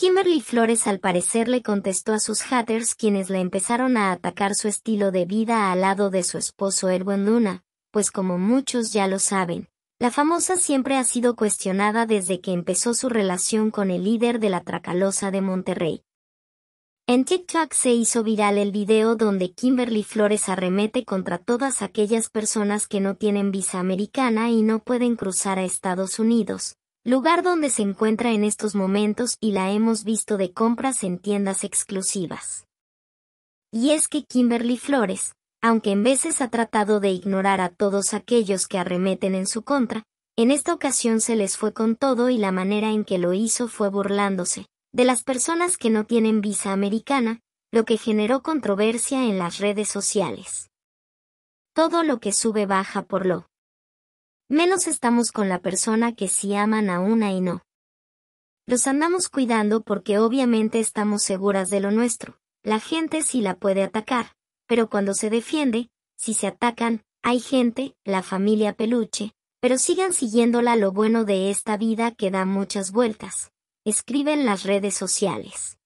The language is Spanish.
Kimberly Flores al parecer le contestó a sus haters quienes le empezaron a atacar su estilo de vida al lado de su esposo Erwin Luna, pues como muchos ya lo saben, la famosa siempre ha sido cuestionada desde que empezó su relación con el líder de la Tracalosa de Monterrey. En TikTok se hizo viral el video donde Kimberly Flores arremete contra todas aquellas personas que no tienen visa americana y no pueden cruzar a Estados Unidos, lugar donde se encuentra en estos momentos y la hemos visto de compras en tiendas exclusivas. Y es que Kimberly Flores, aunque en veces ha tratado de ignorar a todos aquellos que arremeten en su contra, en esta ocasión se les fue con todo y la manera en que lo hizo fue burlándose de las personas que no tienen visa americana, lo que generó controversia en las redes sociales. Todo lo que sube baja por lo menos estamos con la persona que sí aman a una y no. Los andamos cuidando porque obviamente estamos seguras de lo nuestro. La gente sí la puede atacar, pero cuando se defiende, si se atacan, hay gente, la familia peluche, pero sigan siguiéndola lo bueno de esta vida que da muchas vueltas. Escriben las redes sociales.